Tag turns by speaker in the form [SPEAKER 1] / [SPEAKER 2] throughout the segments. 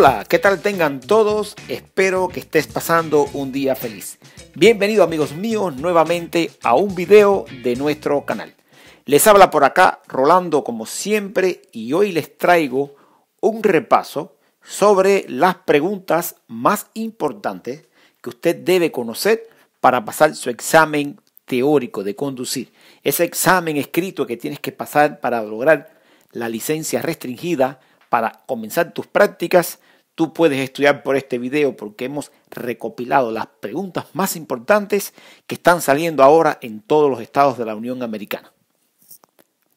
[SPEAKER 1] Hola, ¿qué tal tengan todos? Espero que estés pasando un día feliz. Bienvenido amigos míos nuevamente a un video de nuestro canal. Les habla por acá Rolando como siempre y hoy les traigo un repaso sobre las preguntas más importantes que usted debe conocer para pasar su examen teórico de conducir. Ese examen escrito que tienes que pasar para lograr la licencia restringida para comenzar tus prácticas tú puedes estudiar por este video porque hemos recopilado las preguntas más importantes que están saliendo ahora en todos los estados de la Unión Americana.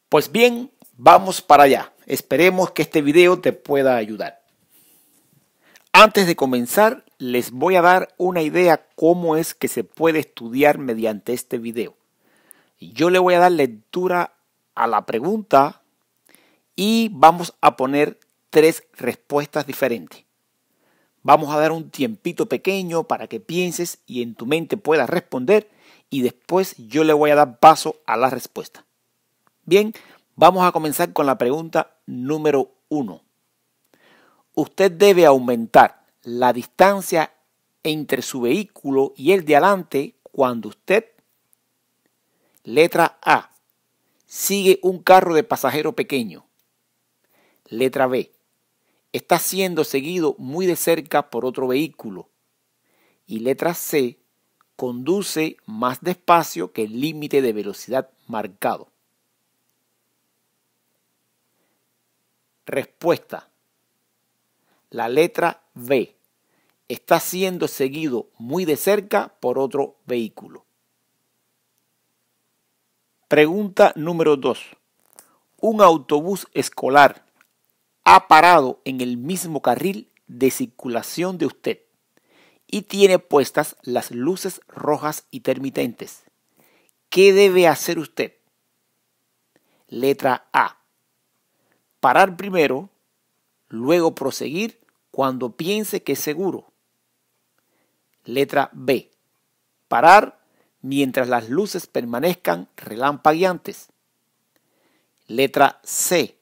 [SPEAKER 1] Pues bien, vamos para allá. Esperemos que este video te pueda ayudar. Antes de comenzar, les voy a dar una idea cómo es que se puede estudiar mediante este video. Yo le voy a dar lectura a la pregunta y vamos a poner tres respuestas diferentes. Vamos a dar un tiempito pequeño para que pienses y en tu mente puedas responder y después yo le voy a dar paso a la respuesta. Bien, vamos a comenzar con la pregunta número uno. Usted debe aumentar la distancia entre su vehículo y el de adelante cuando usted, letra A, sigue un carro de pasajero pequeño. Letra B, está siendo seguido muy de cerca por otro vehículo. Y letra C, conduce más despacio que el límite de velocidad marcado. Respuesta. La letra B está siendo seguido muy de cerca por otro vehículo. Pregunta número 2. Un autobús escolar ha parado en el mismo carril de circulación de usted y tiene puestas las luces rojas intermitentes. ¿Qué debe hacer usted? Letra A. Parar primero, luego proseguir cuando piense que es seguro. Letra B. Parar mientras las luces permanezcan relampagueantes. Letra C.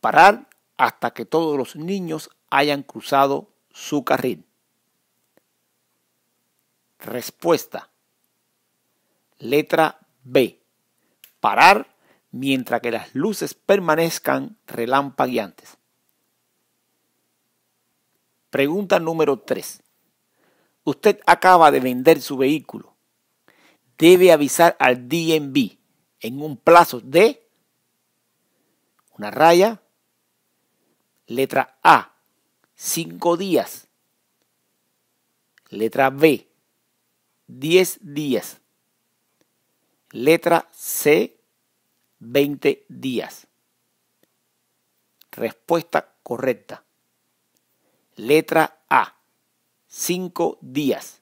[SPEAKER 1] Parar hasta que todos los niños hayan cruzado su carril. Respuesta. Letra B. Parar mientras que las luces permanezcan relampagueantes. Pregunta número 3. Usted acaba de vender su vehículo. Debe avisar al DNB en un plazo de una raya, Letra A, 5 días. Letra B, 10 días. Letra C, 20 días. Respuesta correcta. Letra A, 5 días.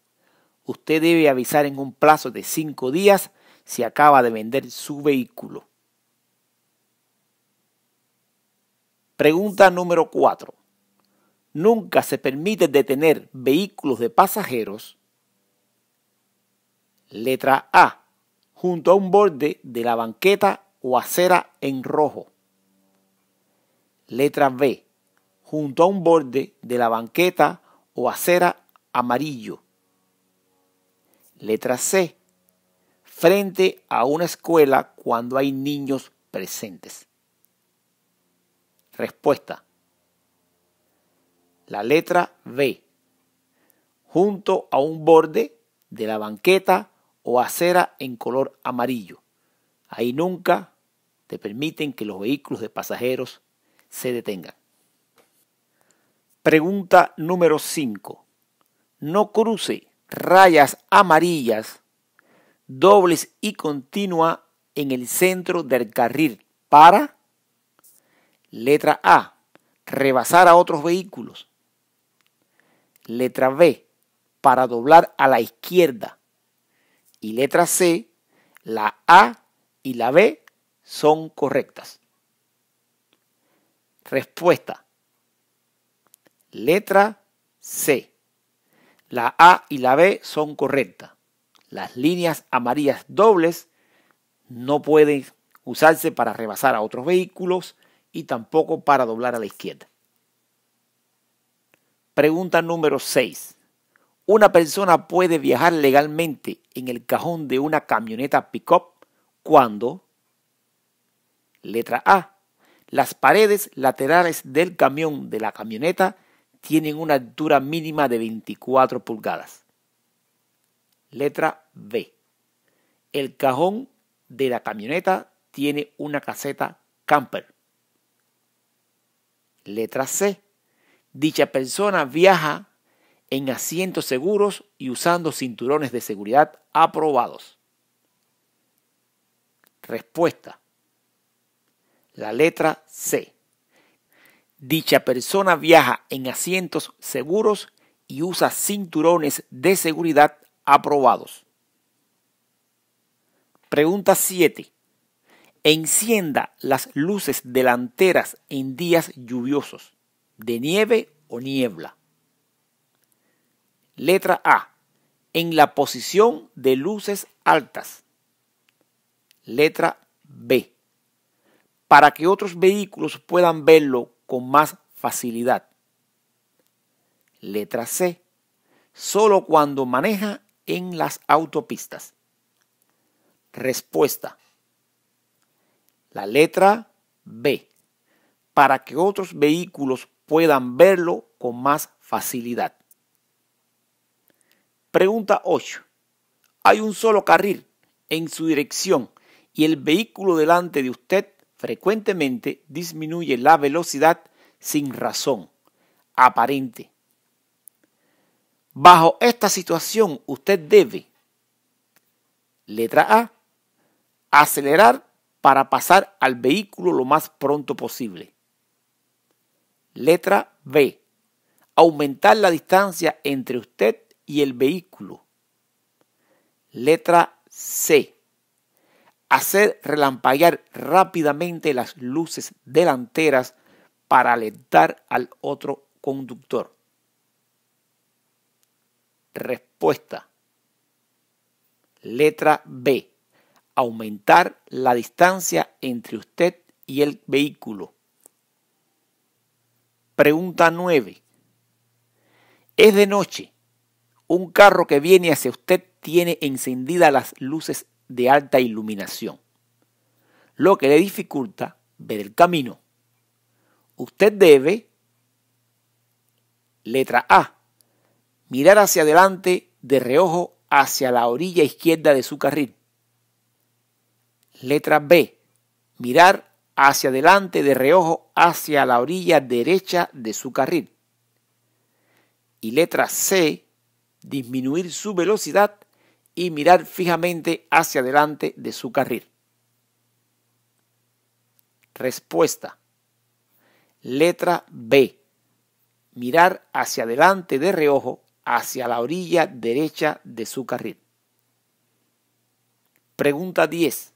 [SPEAKER 1] Usted debe avisar en un plazo de cinco días si acaba de vender su vehículo. Pregunta número 4. Nunca se permite detener vehículos de pasajeros. Letra A. Junto a un borde de la banqueta o acera en rojo. Letra B. Junto a un borde de la banqueta o acera amarillo. Letra C. Frente a una escuela cuando hay niños presentes. Respuesta. La letra B. Junto a un borde de la banqueta o acera en color amarillo. Ahí nunca te permiten que los vehículos de pasajeros se detengan. Pregunta número 5. No cruce rayas amarillas dobles y continua en el centro del carril para Letra A, rebasar a otros vehículos. Letra B, para doblar a la izquierda. Y letra C, la A y la B son correctas. Respuesta. Letra C. La A y la B son correctas. Las líneas amarillas dobles no pueden usarse para rebasar a otros vehículos y tampoco para doblar a la izquierda. Pregunta número 6. ¿Una persona puede viajar legalmente en el cajón de una camioneta pick-up cuando? Letra A. Las paredes laterales del camión de la camioneta tienen una altura mínima de 24 pulgadas. Letra B. El cajón de la camioneta tiene una caseta camper. Letra C. Dicha persona viaja en asientos seguros y usando cinturones de seguridad aprobados. Respuesta. La letra C. Dicha persona viaja en asientos seguros y usa cinturones de seguridad aprobados. Pregunta 7 encienda las luces delanteras en días lluviosos, de nieve o niebla. Letra A. En la posición de luces altas. Letra B. Para que otros vehículos puedan verlo con más facilidad. Letra C. Solo cuando maneja en las autopistas. Respuesta la letra B, para que otros vehículos puedan verlo con más facilidad. Pregunta 8. Hay un solo carril en su dirección y el vehículo delante de usted frecuentemente disminuye la velocidad sin razón aparente. Bajo esta situación usted debe, letra A, acelerar para pasar al vehículo lo más pronto posible. Letra B. Aumentar la distancia entre usted y el vehículo. Letra C. Hacer relampaguear rápidamente las luces delanteras para alertar al otro conductor. Respuesta. Letra B aumentar la distancia entre usted y el vehículo. Pregunta 9. Es de noche. Un carro que viene hacia usted tiene encendidas las luces de alta iluminación, lo que le dificulta ver el camino. Usted debe, letra A, mirar hacia adelante de reojo hacia la orilla izquierda de su carril. Letra B. Mirar hacia adelante de reojo hacia la orilla derecha de su carril. Y letra C. Disminuir su velocidad y mirar fijamente hacia adelante de su carril. Respuesta. Letra B. Mirar hacia adelante de reojo hacia la orilla derecha de su carril. Pregunta 10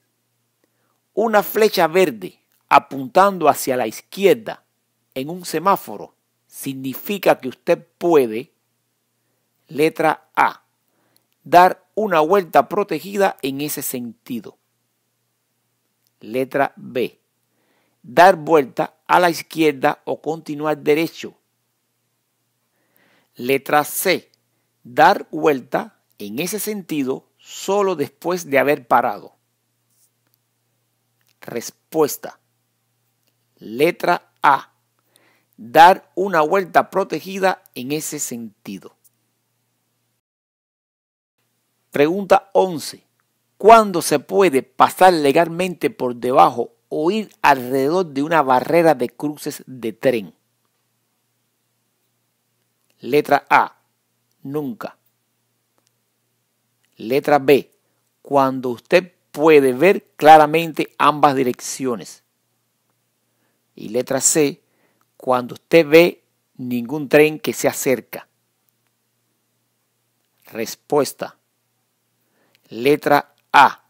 [SPEAKER 1] una flecha verde apuntando hacia la izquierda en un semáforo significa que usted puede, letra A, dar una vuelta protegida en ese sentido. Letra B, dar vuelta a la izquierda o continuar derecho. Letra C, dar vuelta en ese sentido solo después de haber parado. Respuesta. Letra A. Dar una vuelta protegida en ese sentido. Pregunta 11. ¿Cuándo se puede pasar legalmente por debajo o ir alrededor de una barrera de cruces de tren? Letra A. Nunca. Letra B. Cuando usted puede ver claramente ambas direcciones. Y letra C, cuando usted ve ningún tren que se acerca. Respuesta. Letra A.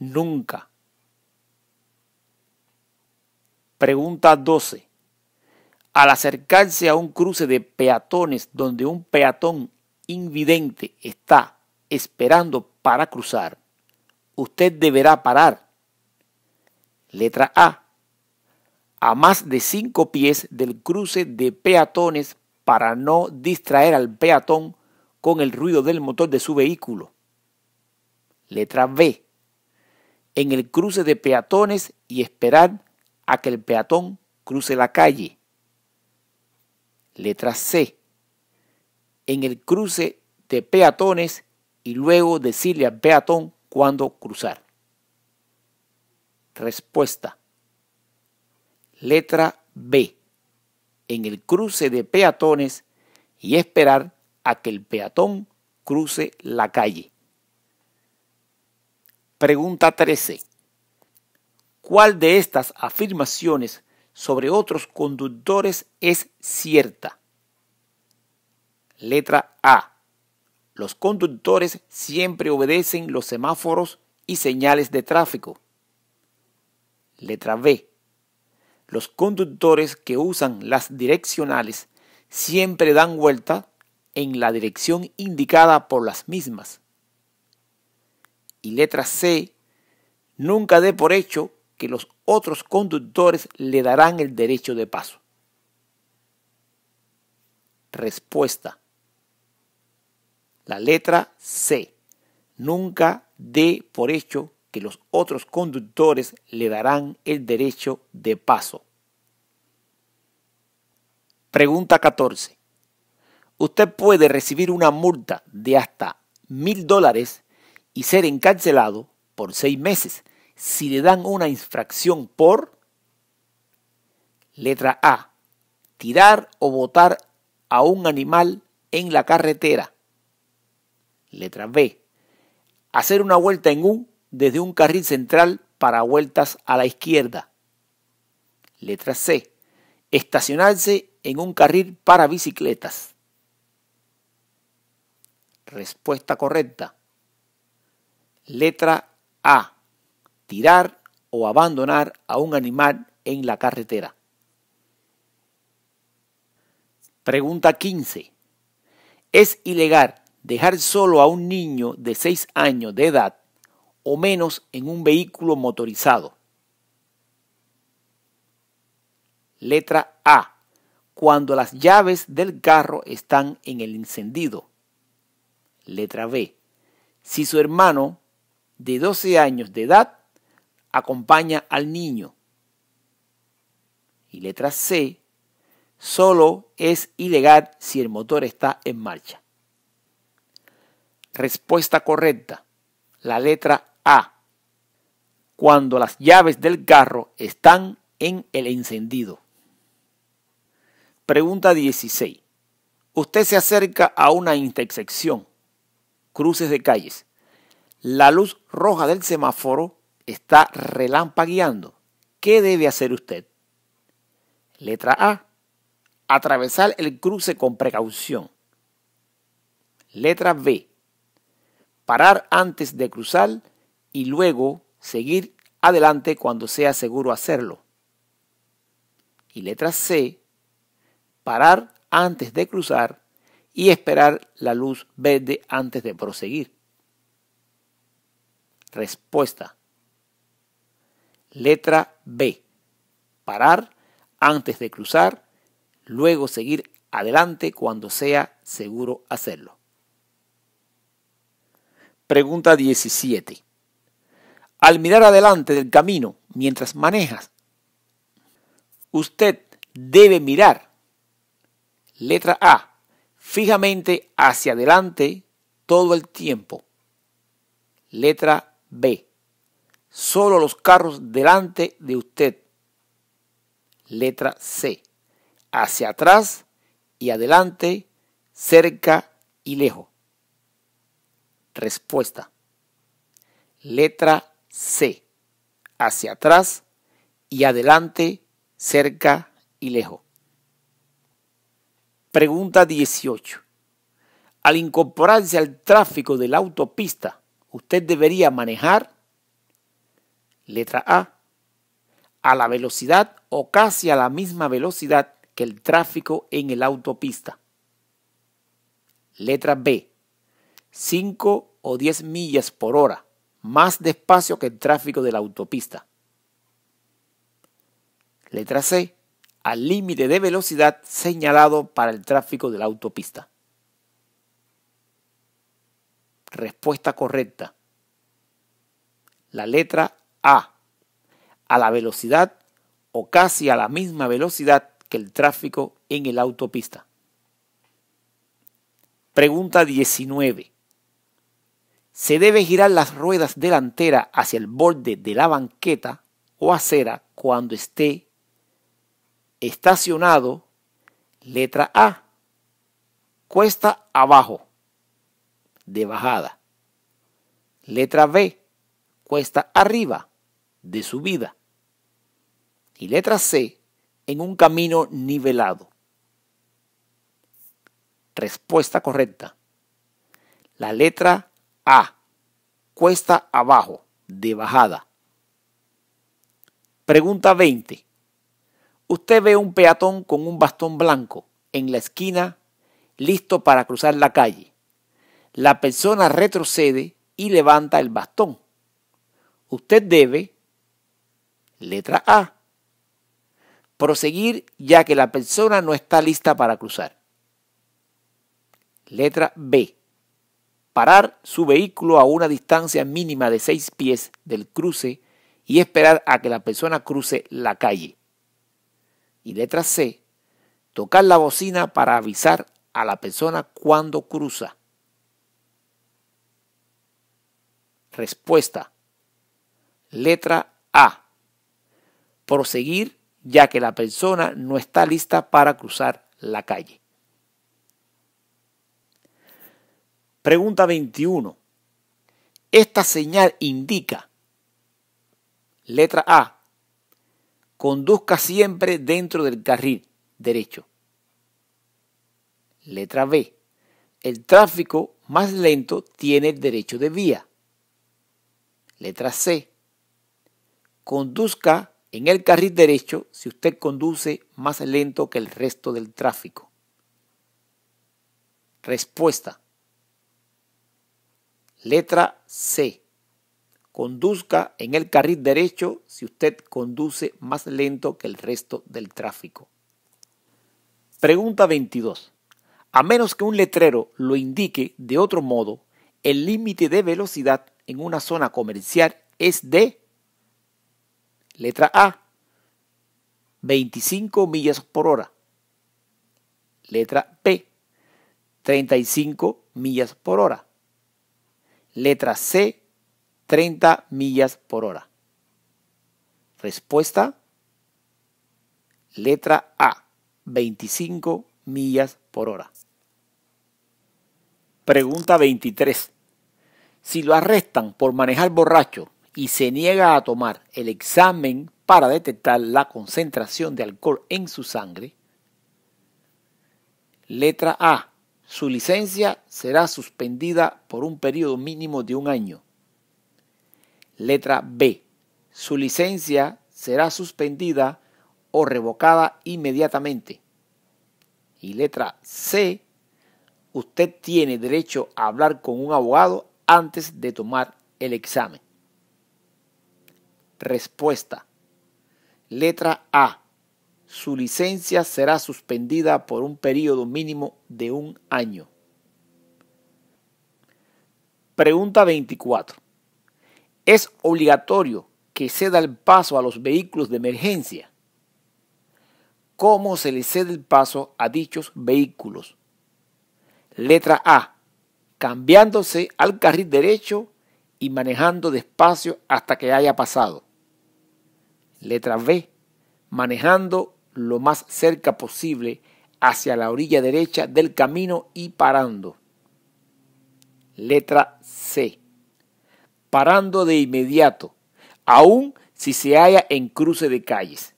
[SPEAKER 1] Nunca. Pregunta 12. Al acercarse a un cruce de peatones donde un peatón invidente está esperando para cruzar, usted deberá parar. Letra A. A más de cinco pies del cruce de peatones para no distraer al peatón con el ruido del motor de su vehículo. Letra B. En el cruce de peatones y esperar a que el peatón cruce la calle. Letra C. En el cruce de peatones y luego decirle al peatón cuándo cruzar. Respuesta. Letra B. En el cruce de peatones y esperar a que el peatón cruce la calle. Pregunta 13. ¿Cuál de estas afirmaciones sobre otros conductores es cierta? Letra A los conductores siempre obedecen los semáforos y señales de tráfico. Letra B. Los conductores que usan las direccionales siempre dan vuelta en la dirección indicada por las mismas. Y letra C, nunca dé por hecho que los otros conductores le darán el derecho de paso. Respuesta. La letra C. Nunca dé por hecho que los otros conductores le darán el derecho de paso. Pregunta 14. Usted puede recibir una multa de hasta mil dólares y ser encarcelado por seis meses si le dan una infracción por letra A. Tirar o botar a un animal en la carretera. Letra B. Hacer una vuelta en U desde un carril central para vueltas a la izquierda. Letra C. Estacionarse en un carril para bicicletas. Respuesta correcta. Letra A. Tirar o abandonar a un animal en la carretera. Pregunta 15. Es ilegal dejar solo a un niño de 6 años de edad o menos en un vehículo motorizado. Letra A. Cuando las llaves del carro están en el encendido. Letra B. Si su hermano de 12 años de edad acompaña al niño. Y letra C. Solo es ilegal si el motor está en marcha. Respuesta correcta, la letra A, cuando las llaves del carro están en el encendido. Pregunta 16. Usted se acerca a una intersección, cruces de calles. La luz roja del semáforo está relampagueando. ¿Qué debe hacer usted? Letra A. Atravesar el cruce con precaución. Letra B parar antes de cruzar y luego seguir adelante cuando sea seguro hacerlo. Y letra C, parar antes de cruzar y esperar la luz verde antes de proseguir. Respuesta. Letra B. Parar antes de cruzar, luego seguir adelante cuando sea seguro hacerlo. Pregunta 17. Al mirar adelante del camino mientras manejas, usted debe mirar. Letra A. Fijamente hacia adelante todo el tiempo. Letra B. Solo los carros delante de usted. Letra C. Hacia atrás y adelante, cerca y lejos. Respuesta. Letra C. Hacia atrás y adelante, cerca y lejos. Pregunta 18. Al incorporarse al tráfico de la autopista, usted debería manejar. Letra A. A la velocidad o casi a la misma velocidad que el tráfico en la autopista. Letra B. 5 o 10 millas por hora, más despacio que el tráfico de la autopista. Letra C. Al límite de velocidad señalado para el tráfico de la autopista. Respuesta correcta. La letra A. A la velocidad o casi a la misma velocidad que el tráfico en el autopista. Pregunta 19 se debe girar las ruedas delantera hacia el borde de la banqueta o acera cuando esté estacionado. Letra A. Cuesta abajo, de bajada. Letra B. Cuesta arriba, de subida. Y letra C. En un camino nivelado. Respuesta correcta. La letra a. Cuesta abajo, de bajada. Pregunta 20. Usted ve un peatón con un bastón blanco en la esquina, listo para cruzar la calle. La persona retrocede y levanta el bastón. Usted debe, letra A, proseguir ya que la persona no está lista para cruzar. Letra B parar su vehículo a una distancia mínima de 6 pies del cruce y esperar a que la persona cruce la calle. Y letra C, tocar la bocina para avisar a la persona cuando cruza. Respuesta. Letra A. Proseguir ya que la persona no está lista para cruzar la calle. Pregunta 21. Esta señal indica, letra A, conduzca siempre dentro del carril derecho. Letra B, el tráfico más lento tiene el derecho de vía. Letra C, conduzca en el carril derecho si usted conduce más lento que el resto del tráfico. Respuesta. Letra C. Conduzca en el carril derecho si usted conduce más lento que el resto del tráfico. Pregunta 22. A menos que un letrero lo indique de otro modo, el límite de velocidad en una zona comercial es de letra A 25 millas por hora. Letra P 35 millas por hora. Letra C, 30 millas por hora. Respuesta, letra A, 25 millas por hora. Pregunta 23. Si lo arrestan por manejar borracho y se niega a tomar el examen para detectar la concentración de alcohol en su sangre, letra A, su licencia será suspendida por un periodo mínimo de un año. Letra B. Su licencia será suspendida o revocada inmediatamente. Y letra C. Usted tiene derecho a hablar con un abogado antes de tomar el examen. Respuesta. Letra A su licencia será suspendida por un periodo mínimo de un año. Pregunta 24. ¿Es obligatorio que ceda el paso a los vehículos de emergencia? ¿Cómo se le cede el paso a dichos vehículos? Letra A. Cambiándose al carril derecho y manejando despacio hasta que haya pasado. Letra B. Manejando lo más cerca posible hacia la orilla derecha del camino y parando. Letra C. Parando de inmediato, aun si se halla en cruce de calles.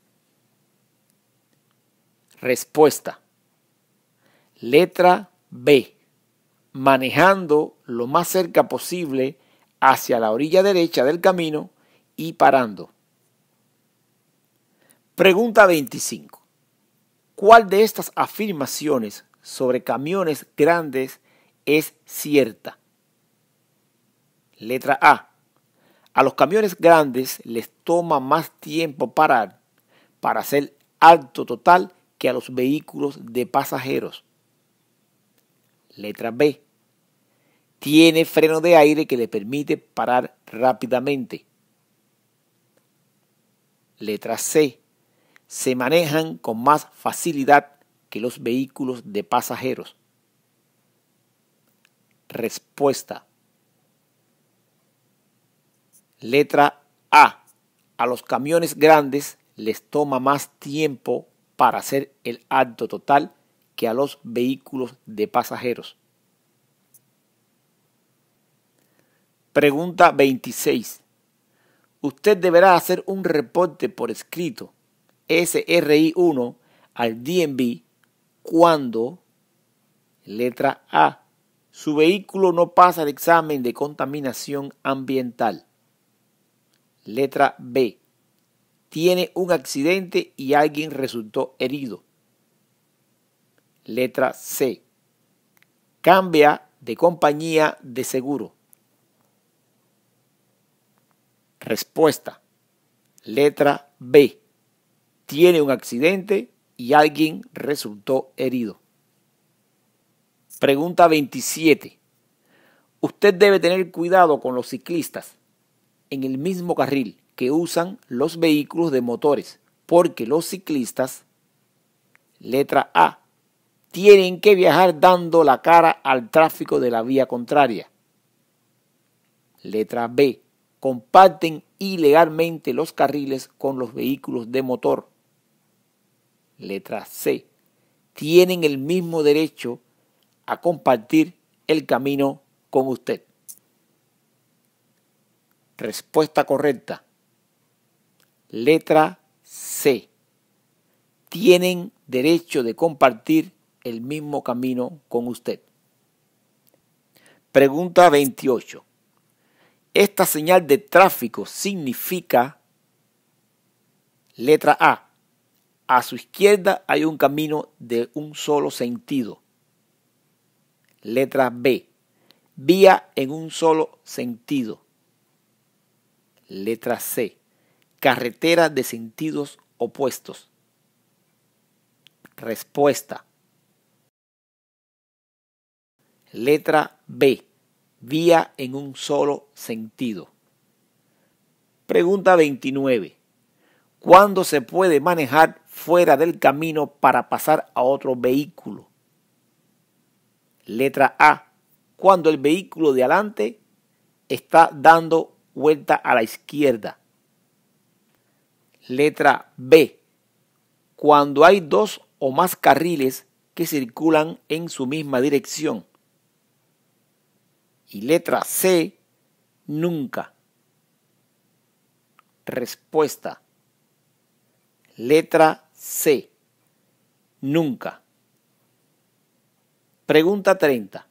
[SPEAKER 1] Respuesta. Letra B. Manejando lo más cerca posible hacia la orilla derecha del camino y parando. Pregunta 25. ¿Cuál de estas afirmaciones sobre camiones grandes es cierta? Letra A. A los camiones grandes les toma más tiempo parar para hacer alto total que a los vehículos de pasajeros. Letra B. Tiene freno de aire que le permite parar rápidamente. Letra C se manejan con más facilidad que los vehículos de pasajeros. Respuesta. Letra A. A los camiones grandes les toma más tiempo para hacer el acto total que a los vehículos de pasajeros. Pregunta 26. Usted deberá hacer un reporte por escrito SRI1 al DNB cuando, letra A, su vehículo no pasa el examen de contaminación ambiental. Letra B. Tiene un accidente y alguien resultó herido. Letra C. Cambia de compañía de seguro. Respuesta. Letra B tiene un accidente y alguien resultó herido. Pregunta 27. Usted debe tener cuidado con los ciclistas en el mismo carril que usan los vehículos de motores, porque los ciclistas, letra A, tienen que viajar dando la cara al tráfico de la vía contraria. Letra B, comparten ilegalmente los carriles con los vehículos de motor letra C, tienen el mismo derecho a compartir el camino con usted. Respuesta correcta. Letra C. Tienen derecho de compartir el mismo camino con usted. Pregunta 28. Esta señal de tráfico significa letra A a su izquierda hay un camino de un solo sentido. Letra B. Vía en un solo sentido. Letra C. Carretera de sentidos opuestos. Respuesta. Letra B. Vía en un solo sentido. Pregunta 29. ¿Cuándo se puede manejar fuera del camino para pasar a otro vehículo. Letra A. Cuando el vehículo de adelante está dando vuelta a la izquierda. Letra B. Cuando hay dos o más carriles que circulan en su misma dirección. Y letra C. Nunca. Respuesta. Letra C. Nunca. Pregunta 30.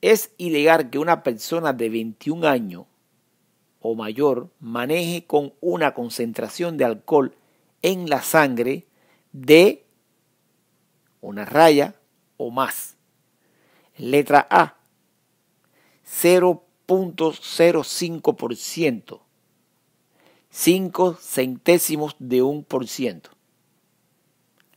[SPEAKER 1] ¿Es ilegal que una persona de 21 años o mayor maneje con una concentración de alcohol en la sangre de una raya o más? Letra A. 0.05%. 5 centésimos de un por ciento.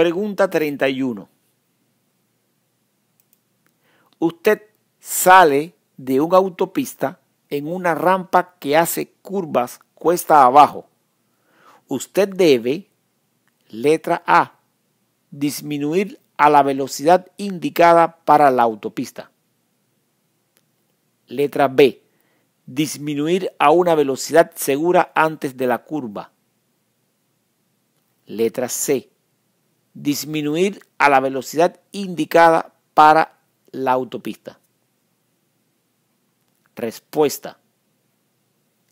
[SPEAKER 1] Pregunta 31. Usted sale de una autopista en una rampa que hace curvas cuesta abajo. Usted debe, letra A, disminuir a la velocidad indicada para la autopista. Letra B, disminuir a una velocidad segura antes de la curva. Letra C, disminuir a la velocidad indicada para la autopista. Respuesta.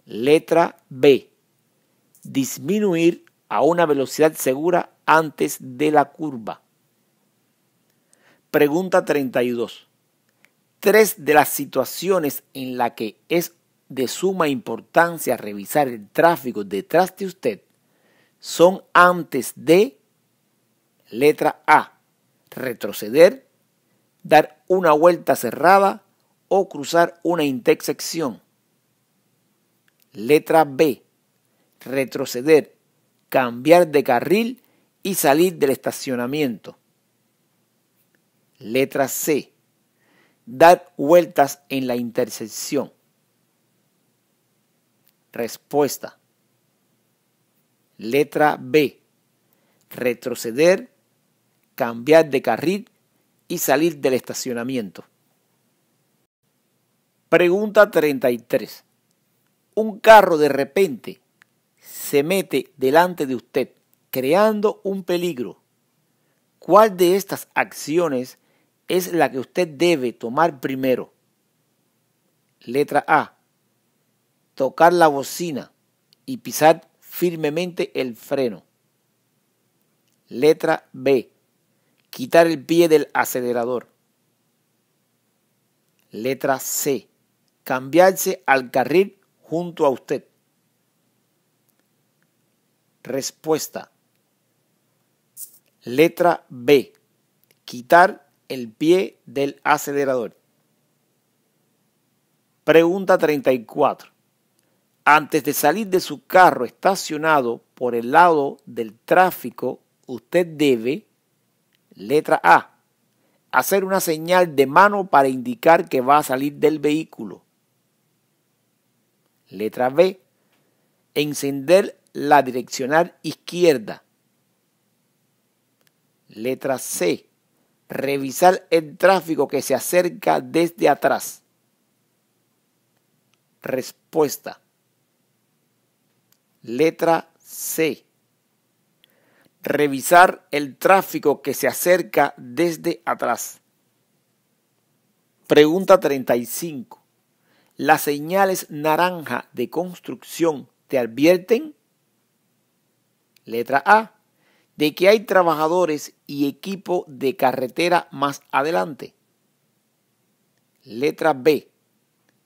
[SPEAKER 1] Letra B. Disminuir a una velocidad segura antes de la curva. Pregunta 32. Tres de las situaciones en las que es de suma importancia revisar el tráfico detrás de usted son antes de Letra A. Retroceder, dar una vuelta cerrada o cruzar una intersección. Letra B. Retroceder, cambiar de carril y salir del estacionamiento. Letra C. Dar vueltas en la intersección. Respuesta. Letra B. Retroceder, cambiar de carril y salir del estacionamiento. Pregunta 33. Un carro de repente se mete delante de usted creando un peligro. ¿Cuál de estas acciones es la que usted debe tomar primero? Letra A. Tocar la bocina y pisar firmemente el freno. Letra B quitar el pie del acelerador. Letra C, cambiarse al carril junto a usted. Respuesta. Letra B, quitar el pie del acelerador. Pregunta 34. Antes de salir de su carro estacionado por el lado del tráfico, usted debe Letra A. Hacer una señal de mano para indicar que va a salir del vehículo. Letra B. Encender la direccional izquierda. Letra C. Revisar el tráfico que se acerca desde atrás. Respuesta. Letra C revisar el tráfico que se acerca desde atrás. Pregunta 35. ¿Las señales naranja de construcción te advierten? Letra A. De que hay trabajadores y equipo de carretera más adelante. Letra B.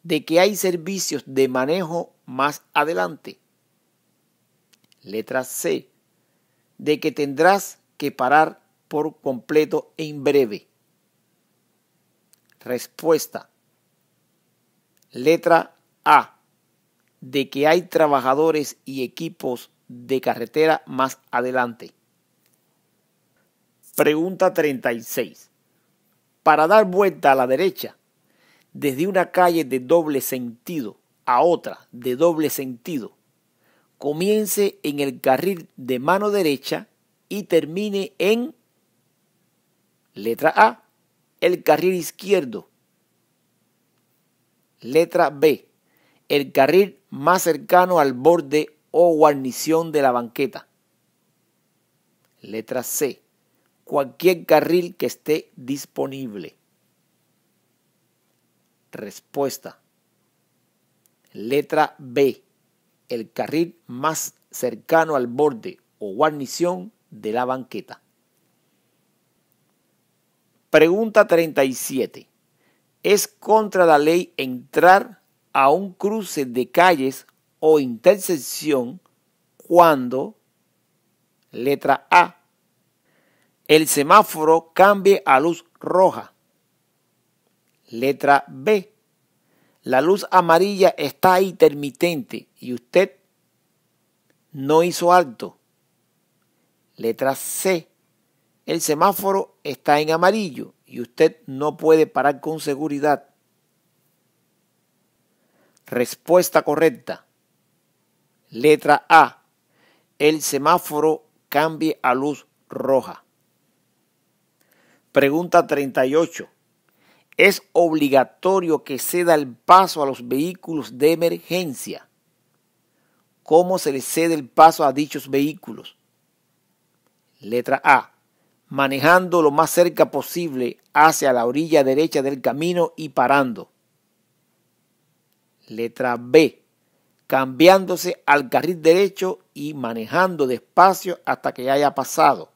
[SPEAKER 1] De que hay servicios de manejo más adelante. Letra C de que tendrás que parar por completo en breve. Respuesta. Letra A. De que hay trabajadores y equipos de carretera más adelante. Pregunta 36. Para dar vuelta a la derecha, desde una calle de doble sentido a otra de doble sentido, comience en el carril de mano derecha y termine en letra A, el carril izquierdo. Letra B, el carril más cercano al borde o guarnición de la banqueta. Letra C, cualquier carril que esté disponible. Respuesta. Letra B el carril más cercano al borde o guarnición de la banqueta. Pregunta 37. ¿Es contra la ley entrar a un cruce de calles o intersección cuando, letra A, el semáforo cambie a luz roja? Letra B, la luz amarilla está intermitente y usted no hizo alto. Letra C. El semáforo está en amarillo y usted no puede parar con seguridad. Respuesta correcta. Letra A. El semáforo cambie a luz roja. Pregunta 38 es obligatorio que ceda el paso a los vehículos de emergencia. ¿Cómo se le cede el paso a dichos vehículos? Letra A. Manejando lo más cerca posible hacia la orilla derecha del camino y parando. Letra B. Cambiándose al carril derecho y manejando despacio hasta que haya pasado.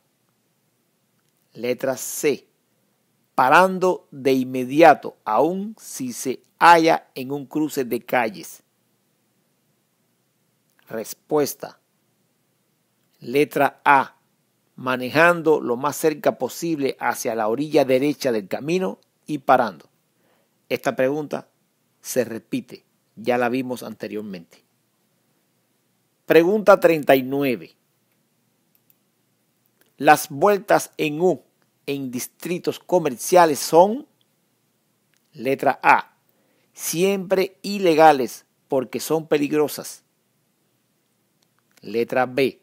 [SPEAKER 1] Letra C parando de inmediato, aun si se halla en un cruce de calles. Respuesta. Letra A. Manejando lo más cerca posible hacia la orilla derecha del camino y parando. Esta pregunta se repite, ya la vimos anteriormente. Pregunta 39. Las vueltas en U en distritos comerciales son, letra A, siempre ilegales porque son peligrosas. Letra B,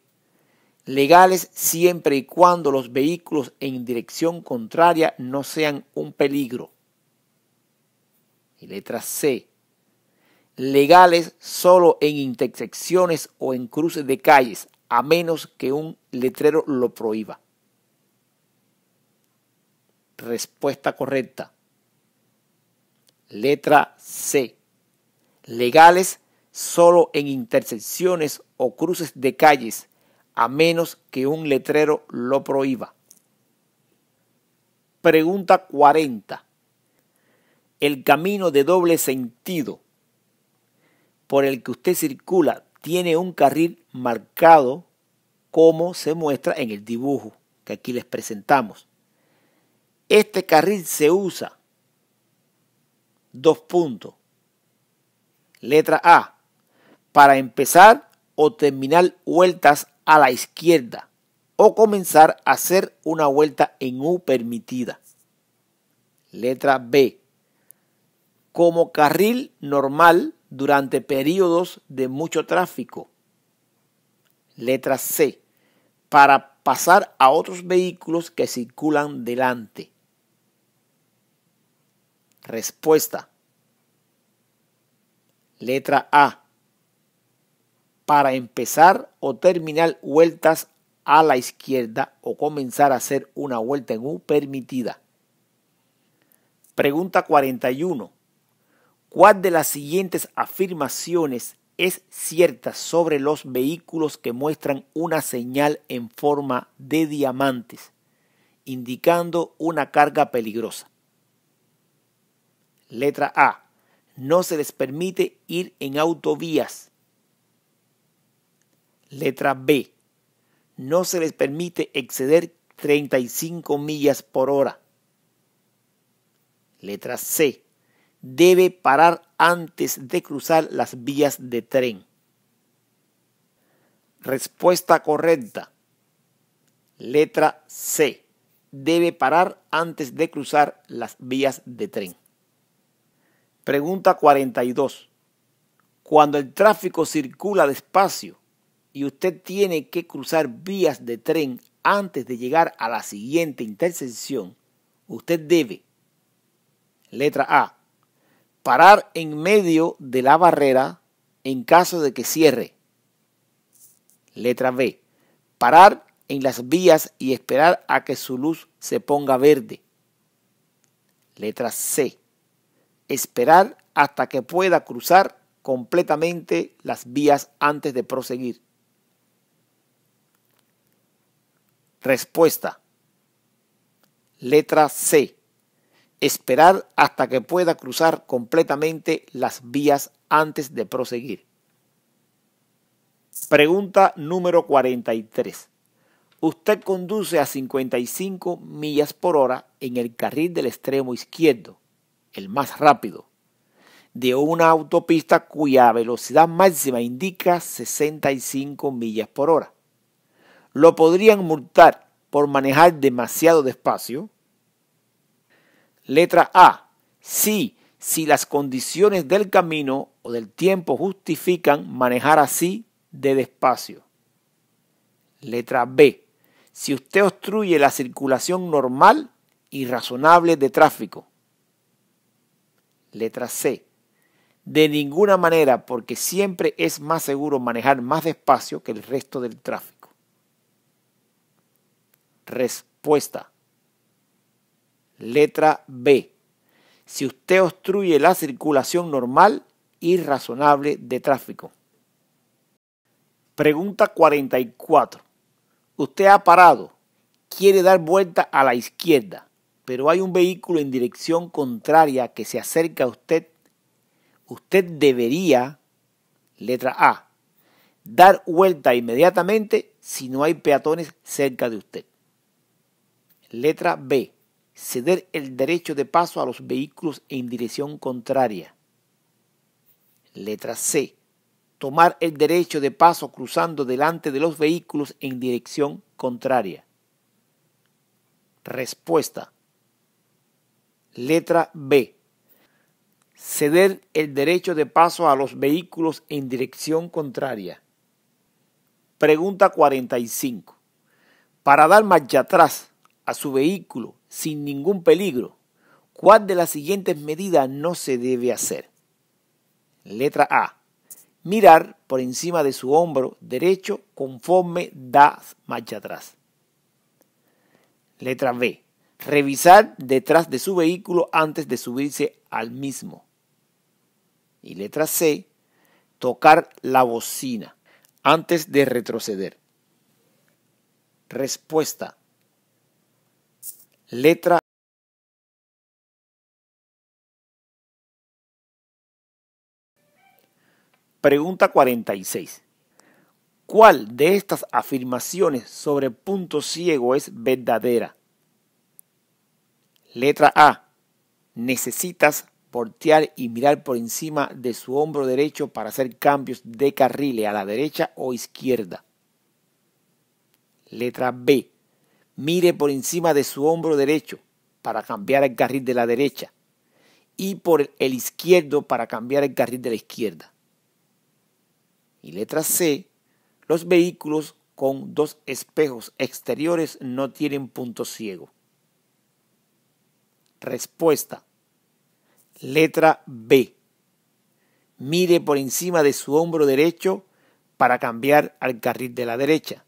[SPEAKER 1] legales siempre y cuando los vehículos en dirección contraria no sean un peligro. Y letra C, legales solo en intersecciones o en cruces de calles, a menos que un letrero lo prohíba. Respuesta correcta. Letra C. Legales solo en intersecciones o cruces de calles, a menos que un letrero lo prohíba. Pregunta 40. El camino de doble sentido por el que usted circula tiene un carril marcado como se muestra en el dibujo que aquí les presentamos. Este carril se usa. Dos puntos. Letra A. Para empezar o terminar vueltas a la izquierda o comenzar a hacer una vuelta en U permitida. Letra B. Como carril normal durante periodos de mucho tráfico. Letra C. Para pasar a otros vehículos que circulan delante. Respuesta. Letra A. Para empezar o terminar vueltas a la izquierda o comenzar a hacer una vuelta en U permitida. Pregunta 41. ¿Cuál de las siguientes afirmaciones es cierta sobre los vehículos que muestran una señal en forma de diamantes, indicando una carga peligrosa? Letra A. No se les permite ir en autovías. Letra B. No se les permite exceder 35 millas por hora. Letra C. Debe parar antes de cruzar las vías de tren. Respuesta correcta. Letra C. Debe parar antes de cruzar las vías de tren. Pregunta 42. Cuando el tráfico circula despacio y usted tiene que cruzar vías de tren antes de llegar a la siguiente intersección, usted debe, letra A, parar en medio de la barrera en caso de que cierre. Letra B, parar en las vías y esperar a que su luz se ponga verde. Letra C, esperar hasta que pueda cruzar completamente las vías antes de proseguir. Respuesta. Letra C. Esperar hasta que pueda cruzar completamente las vías antes de proseguir. Pregunta número 43. Usted conduce a 55 millas por hora en el carril del extremo izquierdo el más rápido, de una autopista cuya velocidad máxima indica 65 millas por hora. Lo podrían multar por manejar demasiado despacio. Letra A. Sí, si las condiciones del camino o del tiempo justifican manejar así de despacio. Letra B. Si usted obstruye la circulación normal y razonable de tráfico Letra C. De ninguna manera, porque siempre es más seguro manejar más despacio que el resto del tráfico. Respuesta. Letra B. Si usted obstruye la circulación normal y razonable de tráfico. Pregunta 44. Usted ha parado. Quiere dar vuelta a la izquierda pero hay un vehículo en dirección contraria que se acerca a usted, usted debería, letra A, dar vuelta inmediatamente si no hay peatones cerca de usted. Letra B, ceder el derecho de paso a los vehículos en dirección contraria. Letra C, tomar el derecho de paso cruzando delante de los vehículos en dirección contraria. Respuesta. Letra B. Ceder el derecho de paso a los vehículos en dirección contraria. Pregunta 45. Para dar marcha atrás a su vehículo sin ningún peligro, ¿cuál de las siguientes medidas no se debe hacer? Letra A. Mirar por encima de su hombro derecho conforme da marcha atrás. Letra B revisar detrás de su vehículo antes de subirse al mismo. Y letra C, tocar la bocina antes de retroceder. Respuesta. Letra Pregunta 46. ¿Cuál de estas afirmaciones sobre punto ciego es verdadera? Letra A. Necesitas voltear y mirar por encima de su hombro derecho para hacer cambios de carril a la derecha o izquierda. Letra B. Mire por encima de su hombro derecho para cambiar el carril de la derecha y por el izquierdo para cambiar el carril de la izquierda. Y letra C. Los vehículos con dos espejos exteriores no tienen punto ciego. Respuesta. Letra B. Mire por encima de su hombro derecho para cambiar al carril de la derecha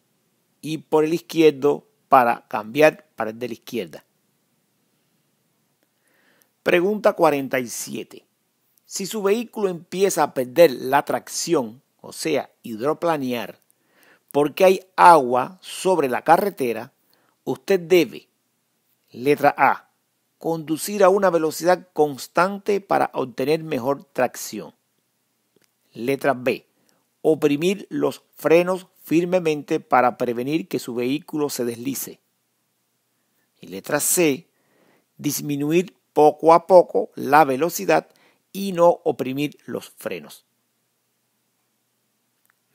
[SPEAKER 1] y por el izquierdo para cambiar para el de la izquierda. Pregunta 47. Si su vehículo empieza a perder la tracción, o sea, hidroplanear, porque hay agua sobre la carretera, usted debe, letra A, conducir a una velocidad constante para obtener mejor tracción. Letra B. Oprimir los frenos firmemente para prevenir que su vehículo se deslice. Y letra C. Disminuir poco a poco la velocidad y no oprimir los frenos.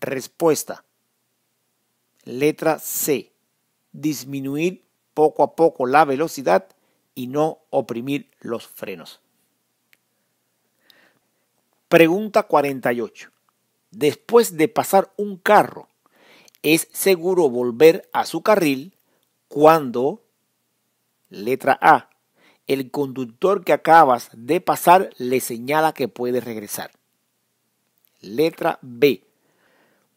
[SPEAKER 1] Respuesta. Letra C. Disminuir poco a poco la velocidad y no oprimir los frenos. Pregunta 48. Después de pasar un carro, ¿es seguro volver a su carril cuando, letra A, el conductor que acabas de pasar le señala que puede regresar? Letra B.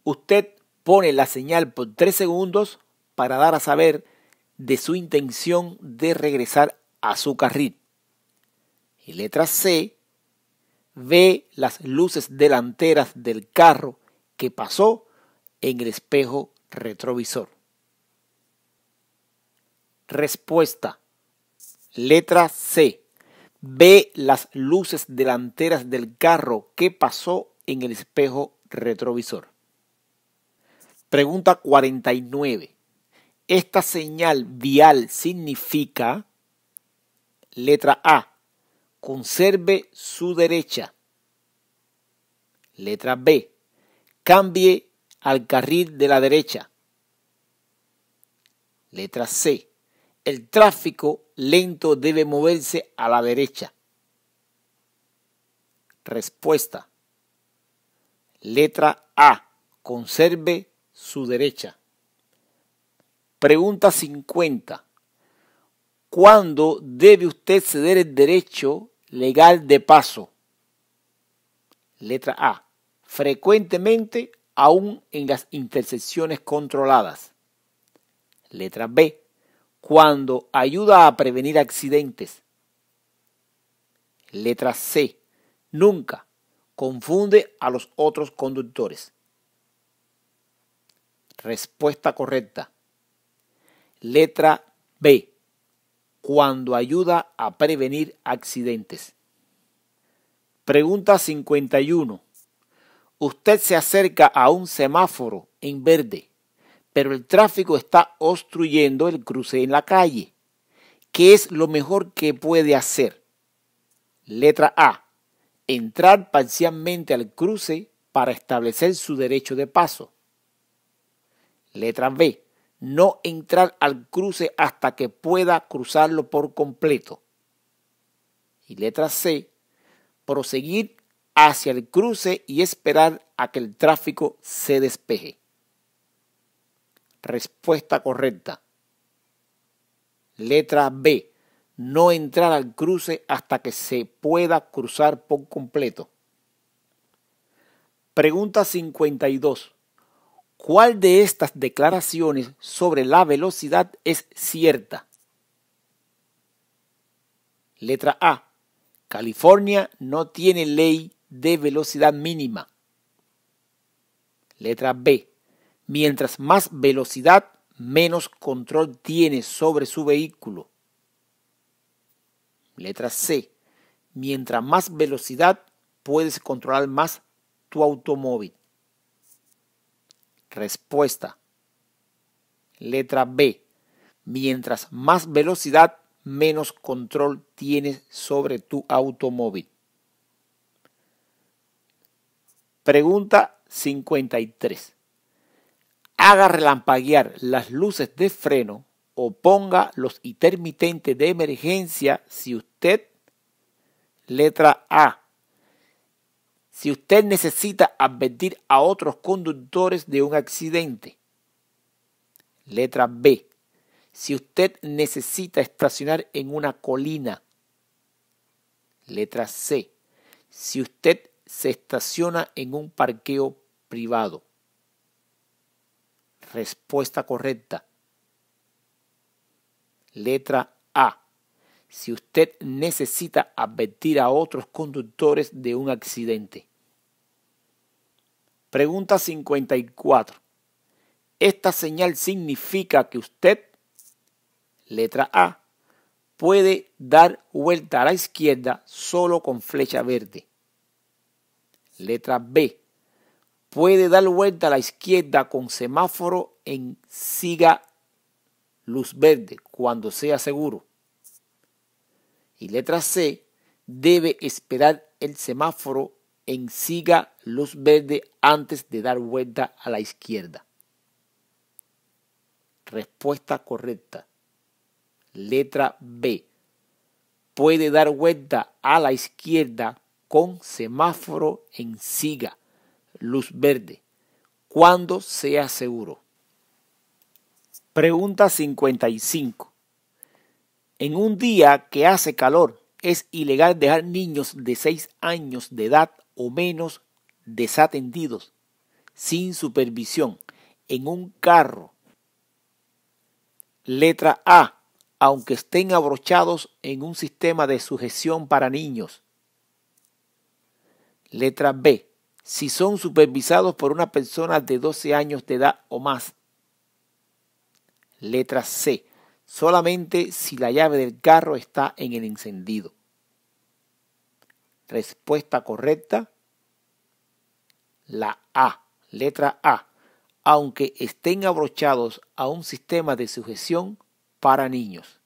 [SPEAKER 1] Usted pone la señal por tres segundos para dar a saber de su intención de regresar a su carril. Y letra C, ve las luces delanteras del carro que pasó en el espejo retrovisor. Respuesta. Letra C. Ve las luces delanteras del carro que pasó en el espejo retrovisor. Pregunta 49. Esta señal vial significa Letra A. Conserve su derecha. Letra B. Cambie al carril de la derecha. Letra C. El tráfico lento debe moverse a la derecha. Respuesta. Letra A. Conserve su derecha. Pregunta 50 cuándo debe usted ceder el derecho legal de paso. Letra A. Frecuentemente aún en las intersecciones controladas. Letra B. Cuando ayuda a prevenir accidentes. Letra C. Nunca confunde a los otros conductores. Respuesta correcta. Letra B cuando ayuda a prevenir accidentes. Pregunta 51. Usted se acerca a un semáforo en verde, pero el tráfico está obstruyendo el cruce en la calle. ¿Qué es lo mejor que puede hacer? Letra A. Entrar parcialmente al cruce para establecer su derecho de paso. Letra B no entrar al cruce hasta que pueda cruzarlo por completo. Y letra C, proseguir hacia el cruce y esperar a que el tráfico se despeje. Respuesta correcta. Letra B, no entrar al cruce hasta que se pueda cruzar por completo. Pregunta 52. ¿Cuál de estas declaraciones sobre la velocidad es cierta? Letra A. California no tiene ley de velocidad mínima. Letra B. Mientras más velocidad, menos control tiene sobre su vehículo. Letra C. Mientras más velocidad, puedes controlar más tu automóvil. Respuesta. Letra B. Mientras más velocidad, menos control tienes sobre tu automóvil. Pregunta 53. Haga relampaguear las luces de freno o ponga los intermitentes de emergencia si usted, letra A, si usted necesita advertir a otros conductores de un accidente. Letra B. Si usted necesita estacionar en una colina. Letra C. Si usted se estaciona en un parqueo privado. Respuesta correcta. Letra A si usted necesita advertir a otros conductores de un accidente. Pregunta 54. Esta señal significa que usted, letra A, puede dar vuelta a la izquierda solo con flecha verde. Letra B, puede dar vuelta a la izquierda con semáforo en siga luz verde cuando sea seguro. Y letra C, debe esperar el semáforo en siga luz verde antes de dar vuelta a la izquierda. Respuesta correcta. Letra B. Puede dar vuelta a la izquierda con semáforo en siga luz verde cuando sea seguro. Pregunta 55 en un día que hace calor es ilegal dejar niños de 6 años de edad o menos desatendidos, sin supervisión, en un carro. Letra A. Aunque estén abrochados en un sistema de sujeción para niños. Letra B. Si son supervisados por una persona de 12 años de edad o más. Letra C solamente si la llave del carro está en el encendido. Respuesta correcta, la A, letra A, aunque estén abrochados a un sistema de sujeción para niños.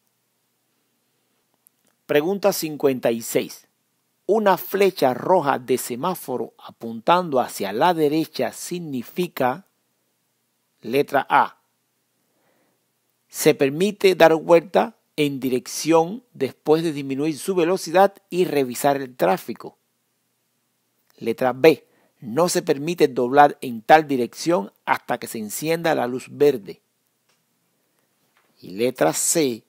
[SPEAKER 1] Pregunta 56. Una flecha roja de semáforo apuntando hacia la derecha significa letra A se permite dar vuelta en dirección después de disminuir su velocidad y revisar el tráfico. Letra B. No se permite doblar en tal dirección hasta que se encienda la luz verde. Y letra C.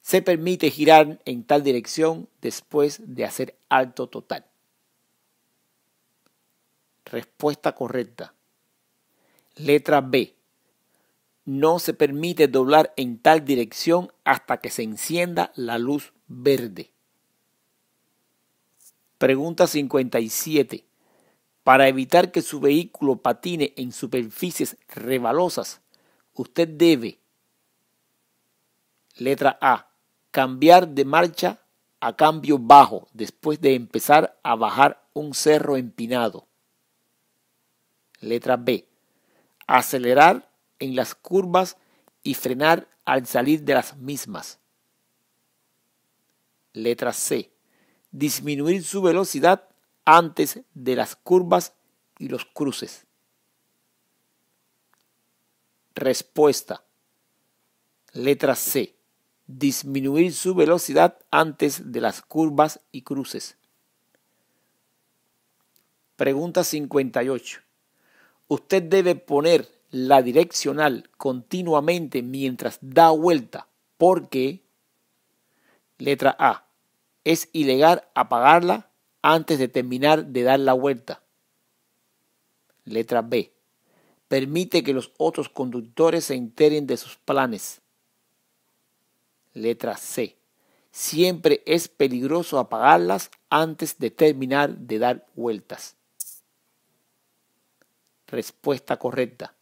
[SPEAKER 1] Se permite girar en tal dirección después de hacer alto total. Respuesta correcta. Letra B no se permite doblar en tal dirección hasta que se encienda la luz verde. Pregunta 57. Para evitar que su vehículo patine en superficies rebalosas, usted debe, letra A, cambiar de marcha a cambio bajo después de empezar a bajar un cerro empinado. Letra B, acelerar en las curvas y frenar al salir de las mismas. Letra C. Disminuir su velocidad antes de las curvas y los cruces. Respuesta. Letra C. Disminuir su velocidad antes de las curvas y cruces. Pregunta 58. Usted debe poner la direccional continuamente mientras da vuelta porque, letra A, es ilegal apagarla antes de terminar de dar la vuelta. Letra B, permite que los otros conductores se enteren de sus planes. Letra C, siempre es peligroso apagarlas antes de terminar de dar vueltas. Respuesta correcta.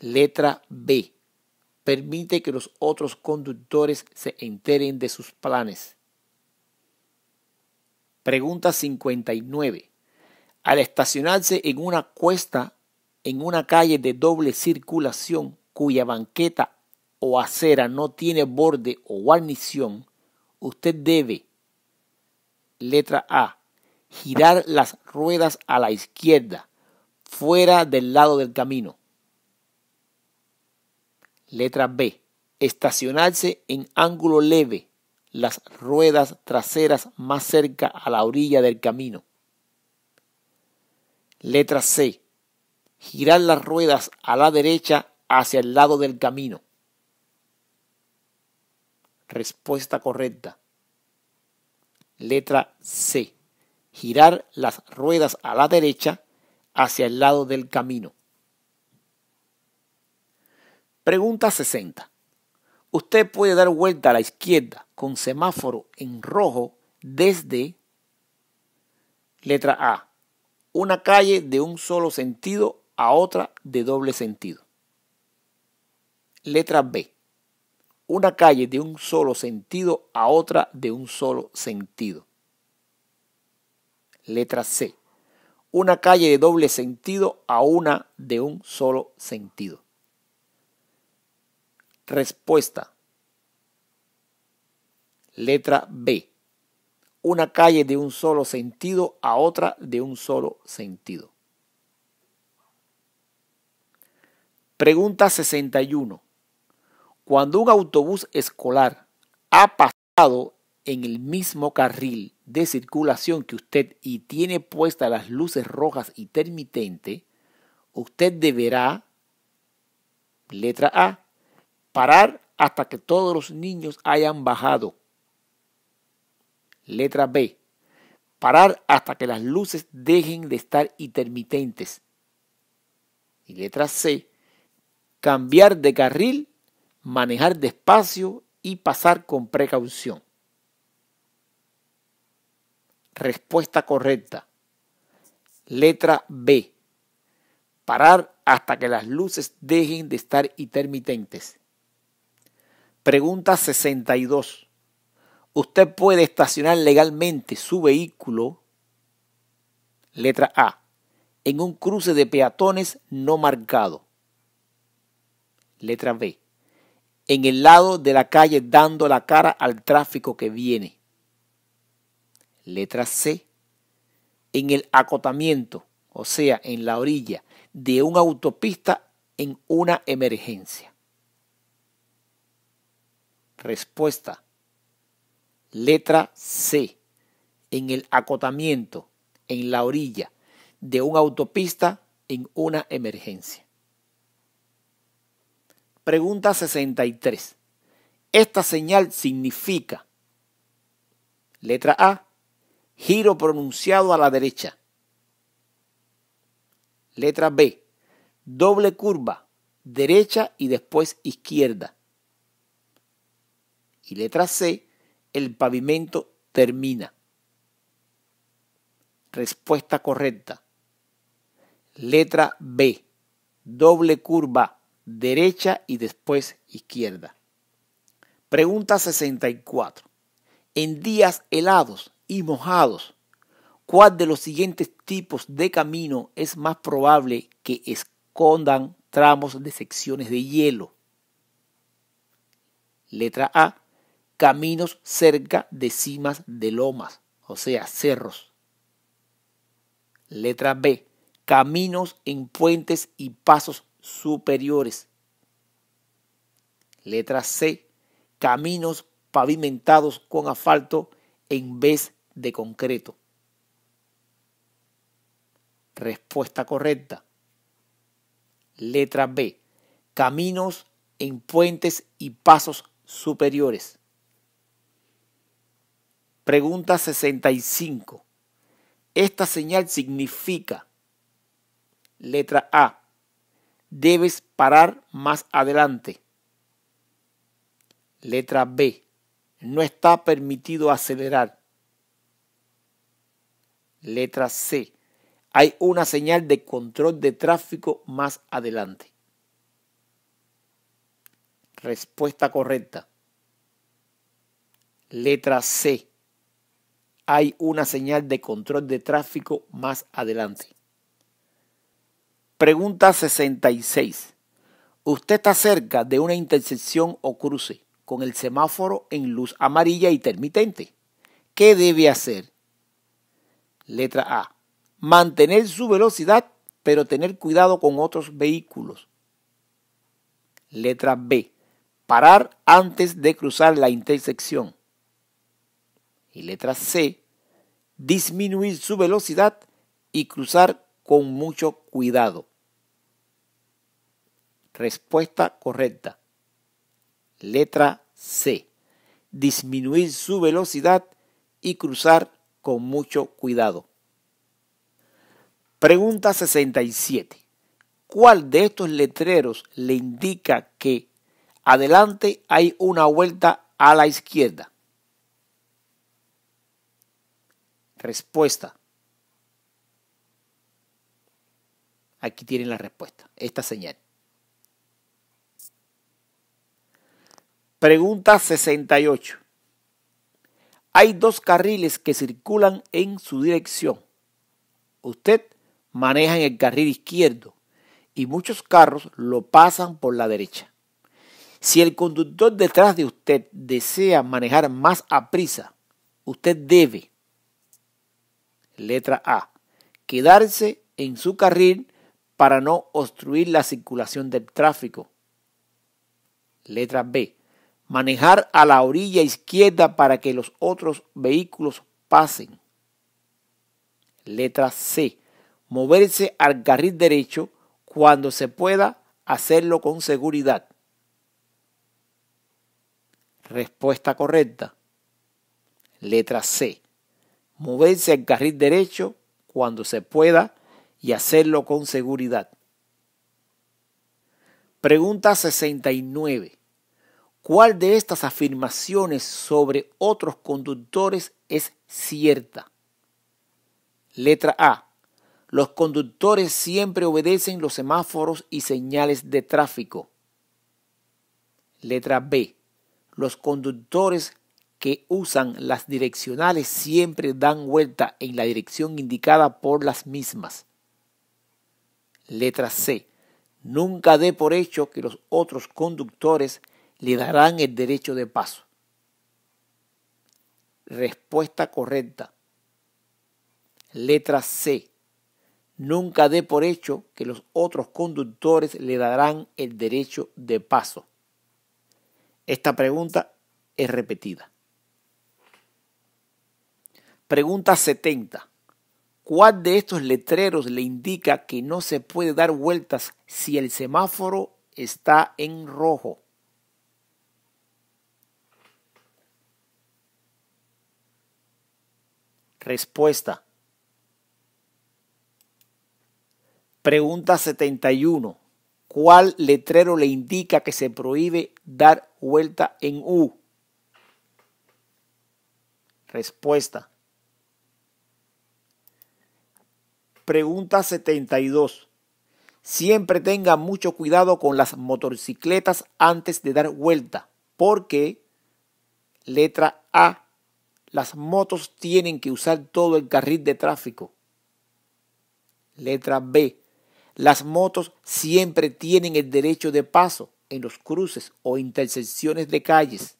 [SPEAKER 1] Letra B. Permite que los otros conductores se enteren de sus planes. Pregunta 59. Al estacionarse en una cuesta en una calle de doble circulación cuya banqueta o acera no tiene borde o guarnición, usted debe, letra A, girar las ruedas a la izquierda, fuera del lado del camino. Letra B. Estacionarse en ángulo leve, las ruedas traseras más cerca a la orilla del camino. Letra C. Girar las ruedas a la derecha hacia el lado del camino. Respuesta correcta. Letra C. Girar las ruedas a la derecha hacia el lado del camino. Pregunta 60. Usted puede dar vuelta a la izquierda con semáforo en rojo desde letra A, una calle de un solo sentido a otra de doble sentido. Letra B, una calle de un solo sentido a otra de un solo sentido. Letra C, una calle de doble sentido a una de un solo sentido. Respuesta. Letra B. Una calle de un solo sentido a otra de un solo sentido. Pregunta 61. Cuando un autobús escolar ha pasado en el mismo carril de circulación que usted y tiene puestas las luces rojas y intermitente, usted deberá, letra A, parar hasta que todos los niños hayan bajado. Letra B. Parar hasta que las luces dejen de estar intermitentes. Y letra C. Cambiar de carril, manejar despacio y pasar con precaución. Respuesta correcta. Letra B. Parar hasta que las luces dejen de estar intermitentes. Pregunta 62. ¿Usted puede estacionar legalmente su vehículo? Letra A. En un cruce de peatones no marcado. Letra B. En el lado de la calle dando la cara al tráfico que viene. Letra C. En el acotamiento, o sea, en la orilla de una autopista en una emergencia. Respuesta. Letra C. En el acotamiento, en la orilla de una autopista en una emergencia. Pregunta 63. Esta señal significa. Letra A. Giro pronunciado a la derecha. Letra B. Doble curva, derecha y después izquierda y letra C, el pavimento termina. Respuesta correcta. Letra B, doble curva derecha y después izquierda. Pregunta 64. En días helados y mojados, ¿cuál de los siguientes tipos de camino es más probable que escondan tramos de secciones de hielo? Letra A, caminos cerca de cimas de lomas, o sea, cerros. Letra B, caminos en puentes y pasos superiores. Letra C, caminos pavimentados con asfalto en vez de concreto. Respuesta correcta. Letra B. Caminos en puentes y pasos superiores. Pregunta 65. Esta señal significa, letra A, debes parar más adelante. Letra B, no está permitido acelerar. Letra C, hay una señal de control de tráfico más adelante. Respuesta correcta. Letra C hay una señal de control de tráfico más adelante. Pregunta 66. Usted está cerca de una intersección o cruce con el semáforo en luz amarilla intermitente. ¿Qué debe hacer? Letra A. Mantener su velocidad, pero tener cuidado con otros vehículos. Letra B. Parar antes de cruzar la intersección y letra C, disminuir su velocidad y cruzar con mucho cuidado. Respuesta correcta. Letra C. Disminuir su velocidad y cruzar con mucho cuidado. Pregunta 67. ¿Cuál de estos letreros le indica que adelante hay una vuelta a la izquierda? Respuesta. Aquí tienen la respuesta, esta señal. Pregunta 68. Hay dos carriles que circulan en su dirección. Usted maneja en el carril izquierdo y muchos carros lo pasan por la derecha. Si el conductor detrás de usted desea manejar más a prisa, usted debe Letra A. Quedarse en su carril para no obstruir la circulación del tráfico. Letra B. Manejar a la orilla izquierda para que los otros vehículos pasen. Letra C. Moverse al carril derecho cuando se pueda hacerlo con seguridad. Respuesta correcta. Letra C moverse al carril derecho cuando se pueda y hacerlo con seguridad. Pregunta 69. ¿Cuál de estas afirmaciones sobre otros conductores es cierta? Letra A. Los conductores siempre obedecen los semáforos y señales de tráfico. Letra B. Los conductores que usan las direccionales siempre dan vuelta en la dirección indicada por las mismas. Letra C. Nunca dé por hecho que los otros conductores le darán el derecho de paso. Respuesta correcta. Letra C. Nunca dé por hecho que los otros conductores le darán el derecho de paso. Esta pregunta es repetida. Pregunta 70. ¿Cuál de estos letreros le indica que no se puede dar vueltas si el semáforo está en rojo? Respuesta. Pregunta 71. ¿Cuál letrero le indica que se prohíbe dar vuelta en U? Respuesta. Pregunta 72. Siempre tenga mucho cuidado con las motocicletas antes de dar vuelta, porque, letra A, las motos tienen que usar todo el carril de tráfico. Letra B, las motos siempre tienen el derecho de paso en los cruces o intersecciones de calles.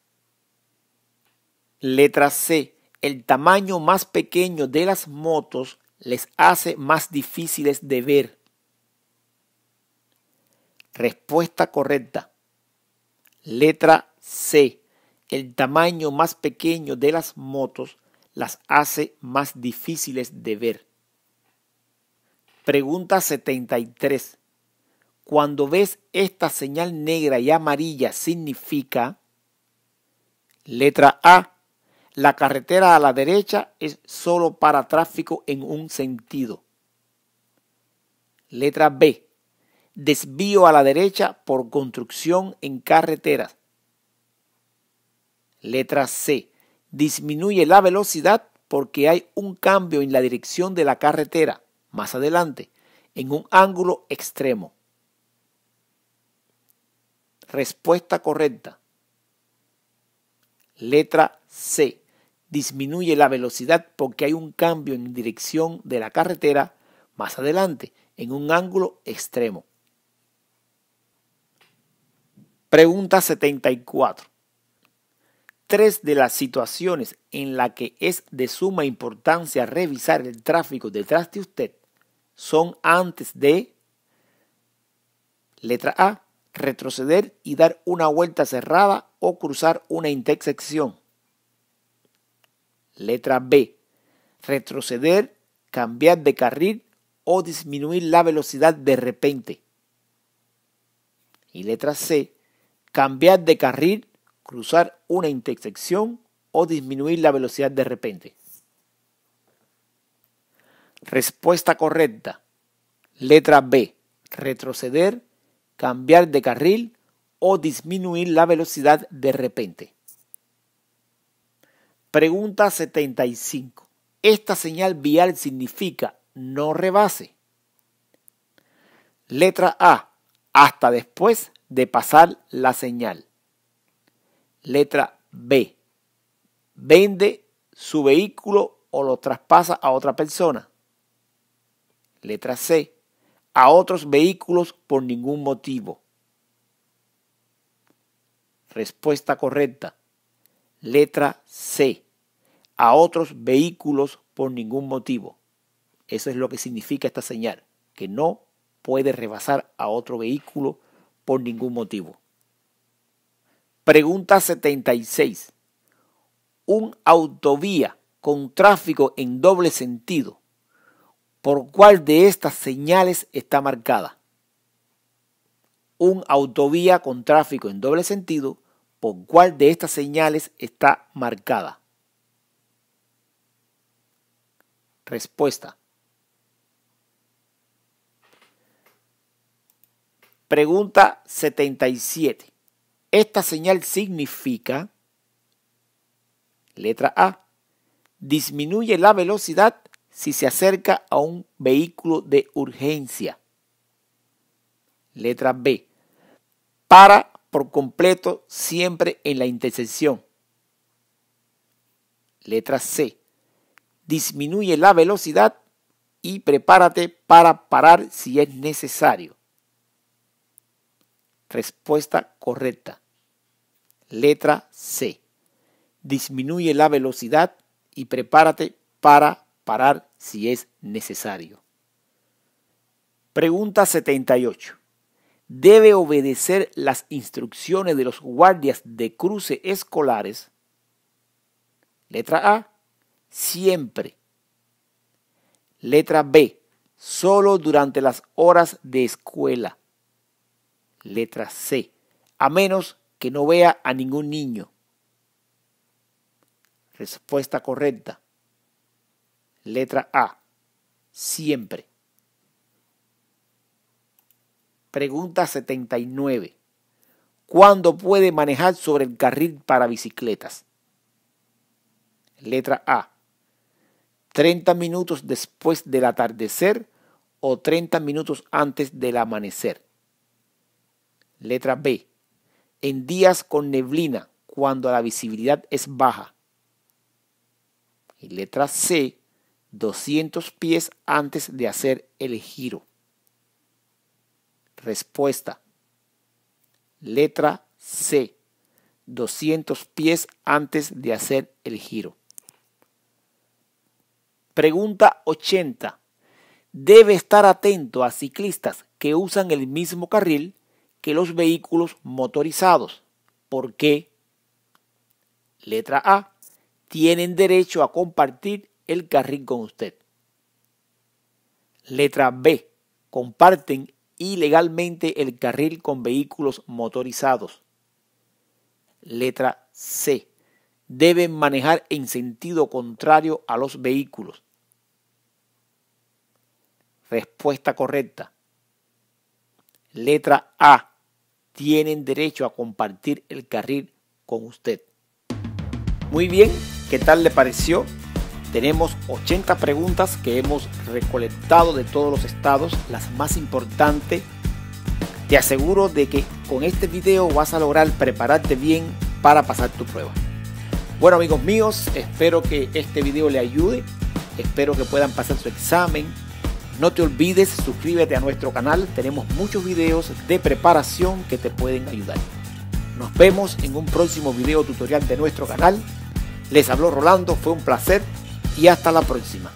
[SPEAKER 1] Letra C, el tamaño más pequeño de las motos les hace más difíciles de ver. Respuesta correcta. Letra C. El tamaño más pequeño de las motos las hace más difíciles de ver. Pregunta 73. Cuando ves esta señal negra y amarilla significa letra A la carretera a la derecha es solo para tráfico en un sentido. Letra B. Desvío a la derecha por construcción en carreteras. Letra C. Disminuye la velocidad porque hay un cambio en la dirección de la carretera más adelante, en un ángulo extremo. Respuesta correcta. Letra C disminuye la velocidad porque hay un cambio en dirección de la carretera más adelante, en un ángulo extremo. Pregunta 74. Tres de las situaciones en las que es de suma importancia revisar el tráfico detrás de usted son antes de, letra A, retroceder y dar una vuelta cerrada o cruzar una intersección. Letra B. Retroceder, cambiar de carril o disminuir la velocidad de repente. Y letra C. Cambiar de carril, cruzar una intersección o disminuir la velocidad de repente. Respuesta correcta. Letra B. Retroceder, cambiar de carril o disminuir la velocidad de repente. Pregunta 75. Esta señal vial significa no rebase. Letra A. Hasta después de pasar la señal. Letra B. Vende su vehículo o lo traspasa a otra persona. Letra C. A otros vehículos por ningún motivo. Respuesta correcta. Letra C a otros vehículos por ningún motivo. Eso es lo que significa esta señal, que no puede rebasar a otro vehículo por ningún motivo. Pregunta 76. Un autovía con tráfico en doble sentido, ¿por cuál de estas señales está marcada? Un autovía con tráfico en doble sentido, ¿por cuál de estas señales está marcada? Respuesta. Pregunta 77. Esta señal significa, letra A, disminuye la velocidad si se acerca a un vehículo de urgencia. Letra B, para por completo siempre en la intersección. Letra C, disminuye la velocidad y prepárate para parar si es necesario. Respuesta correcta. Letra C. Disminuye la velocidad y prepárate para parar si es necesario. Pregunta 78. ¿Debe obedecer las instrucciones de los guardias de cruce escolares? Letra A siempre. Letra B, solo durante las horas de escuela. Letra C, a menos que no vea a ningún niño. Respuesta correcta. Letra A, siempre. Pregunta 79. ¿Cuándo puede manejar sobre el carril para bicicletas? Letra A, 30 minutos después del atardecer o 30 minutos antes del amanecer. Letra B. En días con neblina, cuando la visibilidad es baja. Y letra C. 200 pies antes de hacer el giro. Respuesta. Letra C. 200 pies antes de hacer el giro. Pregunta 80. Debe estar atento a ciclistas que usan el mismo carril que los vehículos motorizados. ¿Por qué? Letra A. Tienen derecho a compartir el carril con usted. Letra B. Comparten ilegalmente el carril con vehículos motorizados. Letra C. Deben manejar en sentido contrario a los vehículos. Respuesta correcta. Letra A. Tienen derecho a compartir el carril con usted. Muy bien, ¿qué tal le pareció? Tenemos 80 preguntas que hemos recolectado de todos los estados, las más importantes. Te aseguro de que con este video vas a lograr prepararte bien para pasar tu prueba. Bueno amigos míos, espero que este video le ayude, espero que puedan pasar su examen, no te olvides, suscríbete a nuestro canal, tenemos muchos videos de preparación que te pueden ayudar. Nos vemos en un próximo video tutorial de nuestro canal. Les habló Rolando, fue un placer y hasta la próxima.